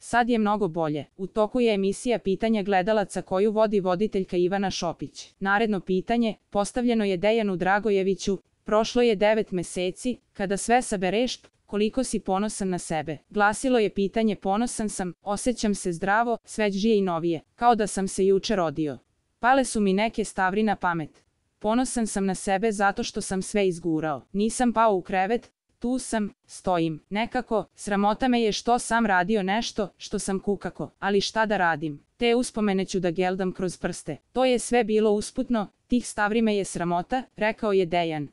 Sad je mnogo bolje. U toku je emisija Pitanja gledalaca koju vodi voditeljka Ivana Šopić. Naredno pitanje postavljeno je Dejanu Dragojeviću. Prošlo je 9 meseci, kada sve sabereš, koliko si ponosan na sebe. Glasilo je pitanje ponosan sam, osjećam se zdravo, sveđije i novije, kao da sam se juče rodio. Pale su mi neke stavri na pamet. Ponosan sam na sebe zato što sam sve izgurao. Nisam pao u krevet, tu sam, stojim, nekako, sramota me je što sam radio nešto, što sam kukako, ali šta da radim, te uspomene ću da geldam kroz prste, to je sve bilo usputno, tih stavri me je sramota, rekao je Dejan,